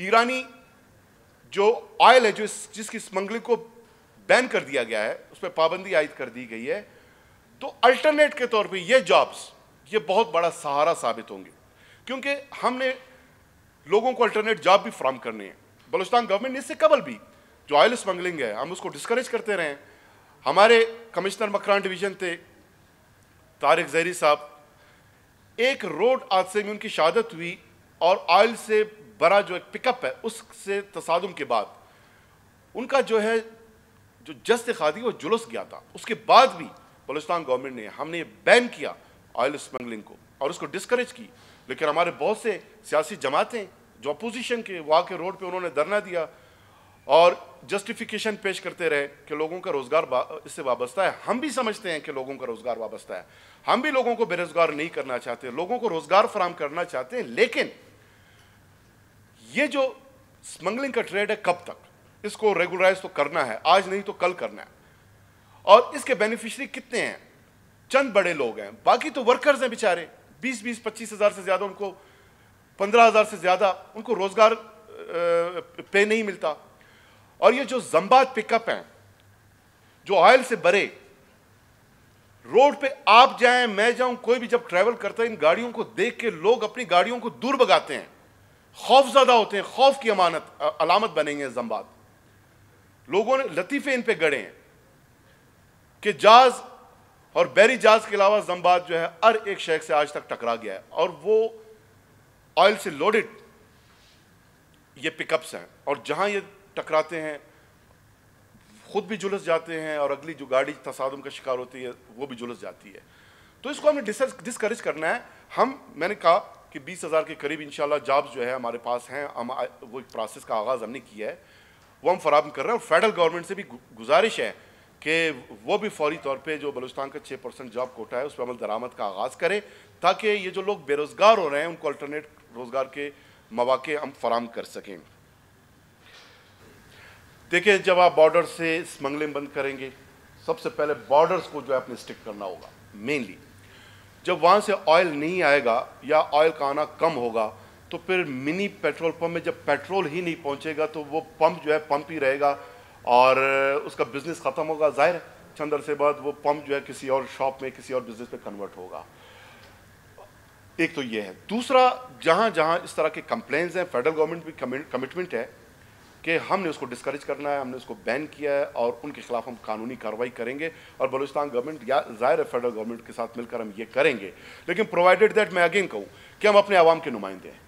ईरानी जो ऑयल है जो इस, जिसकी स्मगलिंग को बैन कर दिया गया है उस पर पाबंदी आयद कर दी गई है तो अल्टरनेट के तौर पे ये जॉब्स ये बहुत बड़ा सहारा साबित होंगे क्योंकि हमने लोगों को अल्टरनेट जॉब भी फ्राम करने हैं बलूचिस्तान गवर्नमेंट ने इससे कबल भी जो ऑयल स्मगलिंग है हम उसको डिस्करेज करते रहें हमारे कमिश्नर मकरान डिवीजन थे तारिक जहरी साहब एक रोड हादसे में उनकी शहादत हुई और ऑयल से बड़ा जो एक पिकअप है उससे तसादम के बाद उनका जो है जो जस्त खादी वो जुलूस गया था उसके बाद भी बलुस्तान गवर्नमेंट ने हमने बैन किया ऑयल स्मगलिंग को और उसको डिस्करेज की लेकिन हमारे बहुत से सियासी जमातें जो अपोजिशन के वहाँ के रोड पर उन्होंने धरना दिया और जस्टिफिकेशन पेश करते रहे कि लोगों का रोज़गार इससे वाबस्ता है हम भी समझते हैं कि लोगों का रोज़गार वाबस्ता है हम भी लोगों को बेरोज़गार नहीं करना चाहते लोगों को रोज़गार फराम करना चाहते हैं लेकिन ये जो स्मगलिंग का ट्रेड है कब तक इसको रेगुलराइज तो करना है आज नहीं तो कल करना है और इसके बेनिफिशरी कितने हैं चंद बड़े लोग हैं बाकी तो वर्कर्स हैं बेचारे बीस बीस पच्चीस हज़ार से ज़्यादा उनको पंद्रह हज़ार से ज़्यादा उनको रोज़गार पे नहीं मिलता और ये जो जम्बात पिकअप हैं जो ऑयल से भरे रोड पे आप जाएं मैं जाऊं कोई भी जब ट्रैवल करता है इन गाड़ियों को देख के लोग अपनी गाड़ियों को दूर भगाते हैं खौफ ज्यादा होते हैं खौफ की अमानत अलामत बनेंगे जम्बात लोगों ने लतीफ़े इन पर गढ़े हैं कि जाज और बैरी जाज के अलावा जम्बात जो है हर एक शेख से आज तक टकरा गया है और वो ऑयल से लोडेड ये पिकअप्स हैं और जहां ये टकराते हैं खुद भी जुलस जाते हैं और अगली जो गाड़ी तसादम का शिकार होती है वो भी जुलस जाती है तो इसको हमें डिस्करेज करना है हम मैंने कहा कि बीस हज़ार के करीब इन जॉब्स जो है हमारे पास हैं हम वो एक प्रोसेस का आगाज़ हमने किया है वो हम फराम कर रहे हैं और फेडरल गवर्नमेंट से भी गुजारिश है कि वो भी फौरी तौर पे जो बलूचिस्तान का छः परसेंट जॉब कोटा है उस पर अमल दरामद का आगाज़ करें ताकि ये जो लोग बेरोज़गार हो रहे हैं उनको अल्टरनेट रोज़गार के मौाक़े हम फराम कर सकें देखिए जब आप बॉर्डर से स्मगलिंग बंद करेंगे सबसे पहले बॉर्डर्स को जो है अपने स्टिक करना होगा मेनली जब वहाँ से ऑयल नहीं आएगा या ऑयल का आना कम होगा तो फिर मिनी पेट्रोल पंप में जब पेट्रोल ही नहीं पहुँचेगा तो वो पंप जो है पंप ही रहेगा और उसका बिज़नेस ख़त्म होगा जाहिर है चंद अरसे बाद वो पंप जो है किसी और शॉप में किसी और बिज़नेस में कन्वर्ट होगा एक तो ये है दूसरा जहाँ जहाँ इस तरह के कंप्लेंस हैं फेडरल गवर्नमेंट भी कमिटमेंट है कि हमने उसको डिस्करेज करना है हमने उसको बैन किया है और उनके खिलाफ हम कानूनी कार्रवाई करेंगे और बलूचिस्तान गवर्नमेंट या ज़ाहिर है फेडरल गवर्नमेंट के साथ मिलकर हम ये करेंगे लेकिन प्रोवाइडेड दैट मैं अगेन कहूँ कि हम अपने आवाम के नुमाइंदे हैं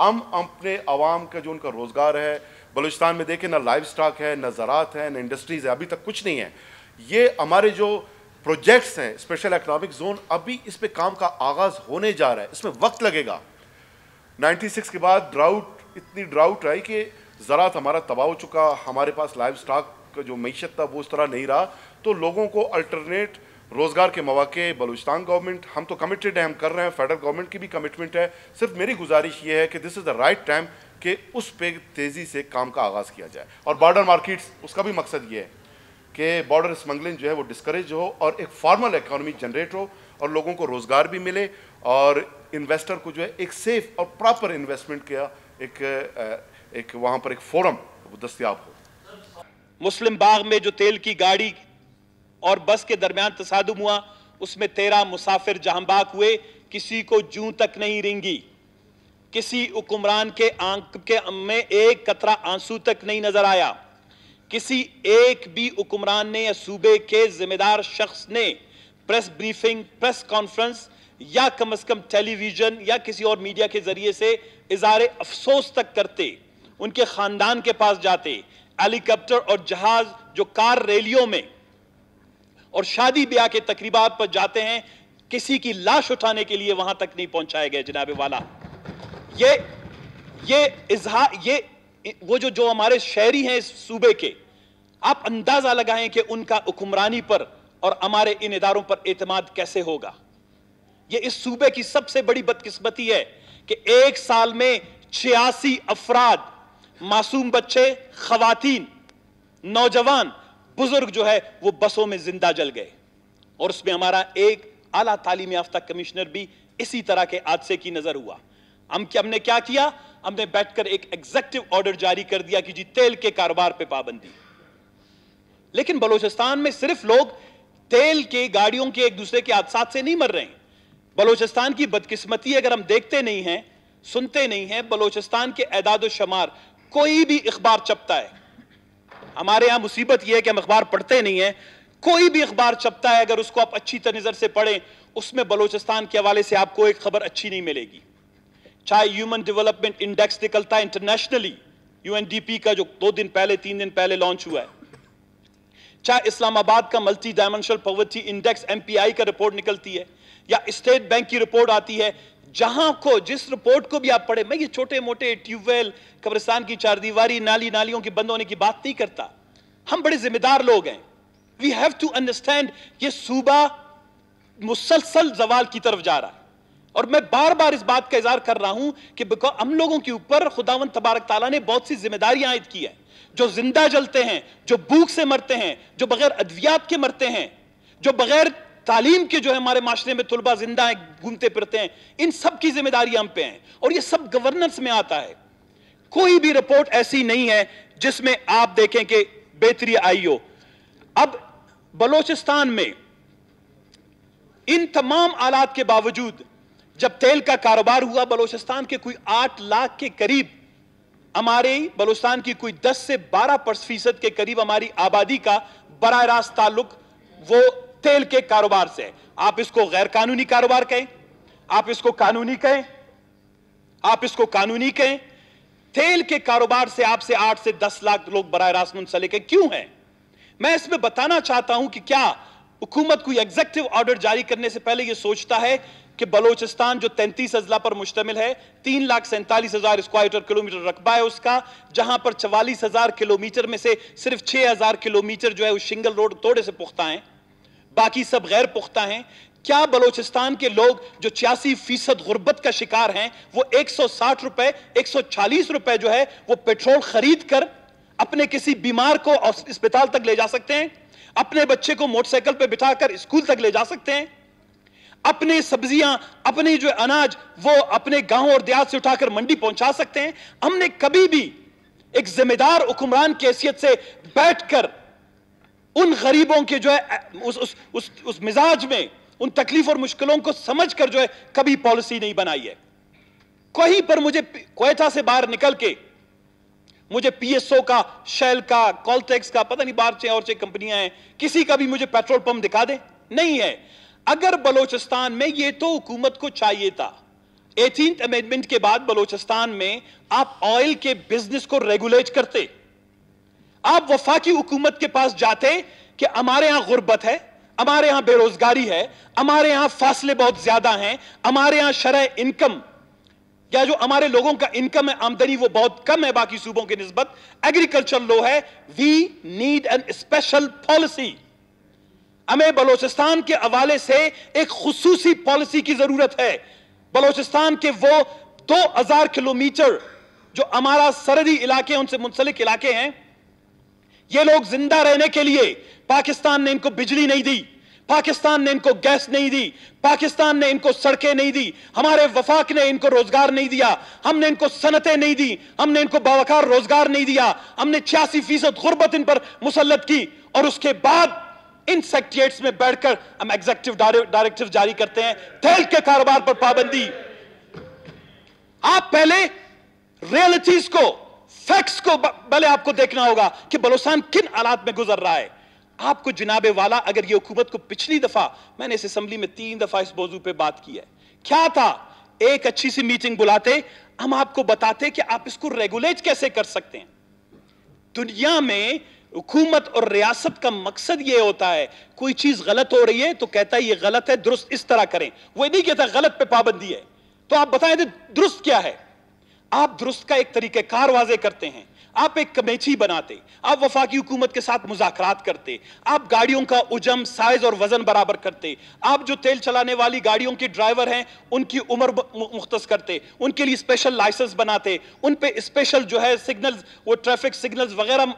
हम अपने आवाम का जो उनका रोज़गार है बलूचिस्तान में देखें ना लाइफ स्टॉक है ना ज़रात है ना इंडस्ट्रीज़ है अभी तक कुछ नहीं है ये हमारे जो प्रोजेक्ट्स हैं स्पेशल इकोनॉमिक जोन अभी इस पर काम का आगाज़ होने जा रहा है इसमें वक्त लगेगा 96 के बाद ड्राउट इतनी ड्राउट आई कि ज़रात हमारा तबाह हो चुका हमारे पास लाइव स्टॉक का जो मीशत था वो उस तरह नहीं रहा तो लोगों को अल्टरनेट रोज़गार के मौाक़े बलूचिस्तान गवर्नमेंट हम तो कमिटेड हैं हम कर रहे हैं फेडरल गवर्नमेंट की भी कमिटमेंट है सिर्फ मेरी गुजारिश ये है कि this is the right time कि उस पर तेज़ी से काम का आगाज़ किया जाए और बॉर्डर मार्किट्स उसका भी मकसद ये है कि बॉर्डर स्मगलिंग जो है वो डिस्करेज हो और एक फार्मल इकोनॉमी जनरेट हो और लोगों को रोज़गार भी मिले और इन्वेस्टर को जो है एक सेफ़ और प्रॉपर इन्वेस्टमेंट का एक एक वहां पर एक फोरम दस्तियाब हो मुस्लिम बाग में जो तेल की गाड़ी और बस के दरमियान तसादम हुआ उसमें तेरह मुसाफिर जहांबाग हुए किसी को जू तक नहीं रेंगी किसी हुक्मरान के आंख के में एक कतरा आंसू तक नहीं नजर आया किसी एक भी हुक्मरान ने या सूबे के जिम्मेदार शख्स ने प्रेस ब्रीफिंग प्रेस कॉन्फ्रेंस या कम अज कम टेलीविजन या किसी और मीडिया के जरिए से इजहार अफसोस तक करते उनके खानदान के पास जाते हेलीकॉप्टर और जहाज जो कार रैलियों में और शादी ब्याह के तकरीबात पर जाते हैं किसी की लाश उठाने के लिए वहां तक नहीं पहुंचाए गए जनाबे वाला ये ये इजहार ये वो जो जो हमारे शहरी हैं इस सूबे के आप अंदाजा लगाएं कि उनका हुक्मरानी पर और हमारे इन इदारों पर एतमाद कैसे होगा ये इस सूबे की सबसे बड़ी बदकिस्मती है कि एक साल में छियासी अफराद मासूम बच्चे खवातीन नौजवान बुजुर्ग जो है वो बसों में जिंदा जल गए और उसमें हमारा एक आला तालीम याफ्ता कमिश्नर भी इसी तरह के हादसे की नजर हुआ हम हमने क्या किया हमने बैठकर एक एग्जेक्टिव ऑर्डर जारी कर दिया कि जी तेल के कारोबार पे पाबंदी लेकिन बलोचिस्तान में सिर्फ लोग तेल के गाड़ियों के एक दूसरे के हादसा से नहीं मर रहे हैं बलोचिस्तान की बदकिस्मती अगर हम देखते नहीं हैं सुनते नहीं हैं बलोचिस्तान के एदाद शुमार कोई भी अखबार छपता है हमारे यहां मुसीबत यह है कि हम अखबार पढ़ते नहीं है कोई भी अखबार छपता है अगर उसको आप अच्छी नजर से पढ़ें उसमें बलोचिस्तान के हवाले से आपको एक खबर अच्छी नहीं मिलेगी चाहे ह्यूमन डेवलपमेंट इंडेक्स निकलता है इंटरनेशनली यूएनडीपी का जो दो दिन पहले तीन दिन पहले लॉन्च हुआ है चाहे इस्लामाबाद का multi dimensional poverty index MPI का रिपोर्ट निकलती है या स्टेट बैंक की रिपोर्ट आती है जहां को जिस रिपोर्ट को भी आप पढ़े मैं ये छोटे मोटे ट्यूबवेल कब्रिस्तान की चारदीवारी नाली नालियों के बंद होने की बात नहीं करता हम बड़े जिम्मेदार लोग हैं वी हैव टू अंडरस्टैंड ये सूबा मुसलसल जवाल की तरफ जा रहा है और मैं बार बार इस बात का इजहार कर रहा हूं कि बिकॉज हम लोगों के ऊपर खुदावन तबारक ताला ने बहुत सी जिम्मेदारियां आयद की है जो जिंदा जलते हैं जो भूख से मरते हैं जो बगैर अद्वियात के मरते हैं जो बगैर तालीम के जो है हमारे माशरे में तलबा जिंदा हैं घूमते फिरते हैं इन सब की जिम्मेदारी हम पे हैं और ये सब गवर्नेंस में आता है कोई भी रिपोर्ट ऐसी नहीं है जिसमें आप देखें कि बेहतरी आई हो अब बलोचिस्तान में इन तमाम आलात के बावजूद जब तेल का कारोबार हुआ बलोचिस्तान के कोई आठ लाख के करीब हमारे बलोचिस्तान की कोई दस से बारह फीसद के करीब हमारी आबादी का बर रास्त ताल्लुक वो तेल के कारोबार से आप इसको गैर कानूनी कारोबार कहें आप इसको कानूनी कहें आप इसको कानूनी कहें तेल के कारोबार से आपसे आठ से दस लाख लोग बरह रास्त मुंसलिक के क्यों हैं मैं इसमें बताना चाहता हूं कि क्या हुकूमत कोई एग्जेक्टिव ऑर्डर जारी करने से पहले यह सोचता है कि बलोचिस्तान जो तैंतीस अजला पर मुश्तमिल है तीन लाख सैंतालीस हजार स्क्वायर किलोमीटर रकबा है उसका जहां पर चवालीस हजार किलोमीटर में से सिर्फ छह हजार किलोमीटर जो है उस शिंगल रोड थोड़े से पुख्ता है बाकी सब गैर पुख्ता हैं क्या बलोचिस्तान के लोग जो छियासी फीसद गुर्बत का शिकार हैं वो 160 रुपए 140 रुपए जो है वो पेट्रोल खरीद कर अपने किसी बीमार को अस्पताल तक ले जा सकते हैं अपने बच्चे को मोटरसाइकिल पर बिठाकर स्कूल तक ले जा सकते हैं अपने सब्जियां अपने जो अनाज वो अपने गांव और देहात से उठाकर मंडी पहुंचा सकते हैं हमने कभी भी एक जिम्मेदार हुक्मरान की हैसियत से बैठकर उन गरीबों के जो है उस उस उस, उस मिजाज में उन तकलीफ और मुश्किलों को समझ कर जो है कभी पॉलिसी नहीं बनाई है कहीं पर मुझे कोयथा से बाहर निकल के मुझे पीएसओ का शेल का कॉलटेक्स का पता नहीं बार और चे कंपनियां हैं किसी का भी मुझे पेट्रोल पंप दिखा दे नहीं है अगर बलोचिस्तान में यह तो हुकूमत को चाहिए था एटीन अमेंडमेंट के बाद बलोचिस्तान में आप ऑयल के बिजनेस को रेगुलेट करते आप वफाकी हुकूमत के पास जाते कि हमारे यहां गुर्बत है हमारे यहां बेरोजगारी है हमारे यहां फासले बहुत ज्यादा हैं हमारे यहां शरह इनकम या जो हमारे लोगों का इनकम है आमदनी वो बहुत कम है बाकी सूबों के नस्बत एग्रीकल्चर लो है we need an special policy हमें बलोचिस्तान के हवाले से एक खसूसी पॉलिसी की जरूरत है बलोचिस्तान के वो दो हजार किलोमीटर जो हमारा सरहदी इलाके उनसे मुंसलिक इलाके हैं ये लोग जिंदा रहने के लिए पाकिस्तान ने इनको बिजली नहीं दी पाकिस्तान ने इनको गैस नहीं दी पाकिस्तान ने इनको सड़कें नहीं दी हमारे वफाक ने इनको रोजगार नहीं दिया हमने इनको सनतें नहीं दी हमने इनको बावकार रोजगार नहीं दिया हमने छियासी फीसद गुर्बत इन पर मुसलत की और उसके बाद इन सेक्ट्रिएट्स में बैठकर हम एग्जेक्टिव डायरेक्टिव जारी करते हैं तेल के कारोबार पर पाबंदी आप पहले रियलिटीज को फैक्ट्स को भले आपको देखना होगा कि बलोसान किन आलात में गुजर रहा है आपको जिनाबे वाला अगर ये हुकूमत को पिछली दफा मैंने इस असेंबली में तीन दफा इस मौजू पर बात की है क्या था एक अच्छी सी मीटिंग बुलाते हम आपको बताते कि आप इसको रेगुलेट कैसे कर सकते हैं दुनिया में हुकूमत और रियासत का मकसद यह होता है कोई चीज गलत हो रही है तो कहता है यह गलत है दुरुस्त इस तरह करें वो नहीं कहता गलत पे पाबंदी है तो आप बताएं दुरुस्त क्या है आप दुरुस्त का एक कार वाजे करते हैं आप एक कमेची बनाते आप वफाकी हुकूमत के साथ मुजाकरात करते आप गाड़ियों का उजम साइज और वजन बराबर करते आप जो तेल चलाने वाली गाड़ियों के ड्राइवर हैं उनकी उम्र मुख्त करते उनके लिए स्पेशल लाइसेंस बनाते उन पर स्पेशल जो है सिग्नल्स वो ट्रैफिक सिग्नल्स वगैरह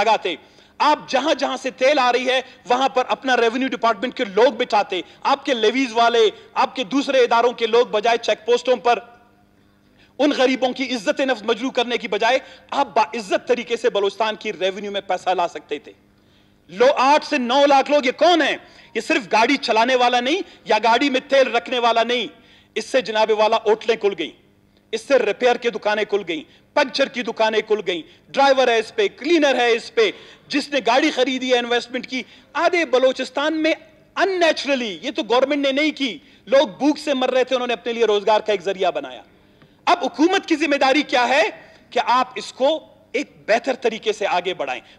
लगाते आप जहां जहां से तेल आ रही है वहां पर अपना रेवेन्यू डिपार्टमेंट के लोग बिठाते आपके लेवीज वाले आपके दूसरे इदारों के लोग बजाय चेक पोस्टों पर उन गरीबों की इज्जत नफ्स मजरू करने की बजाय आप बाइज्जत तरीके से बलोचिस्तान की रेवेन्यू में पैसा ला सकते थे लो आठ से नौ लाख लोग ये कौन है ये सिर्फ गाड़ी चलाने वाला नहीं या गाड़ी में तेल रखने वाला नहीं इससे जनाबे वाला होटलें खुल गई इससे रिपेयर की दुकानें खुल गई पंक्चर की दुकानें खुल गई ड्राइवर है इस पे क्लीनर है इस पे जिसने गाड़ी खरीदी है इन्वेस्टमेंट की आधे बलोचिस्तान में अननेचुरली ये तो गवर्नमेंट ने नहीं की लोग भूख से मर रहे थे उन्होंने अपने लिए रोजगार का एक जरिया बनाया अब हुकूमत की जिम्मेदारी क्या है कि आप इसको एक बेहतर तरीके से आगे बढ़ाएं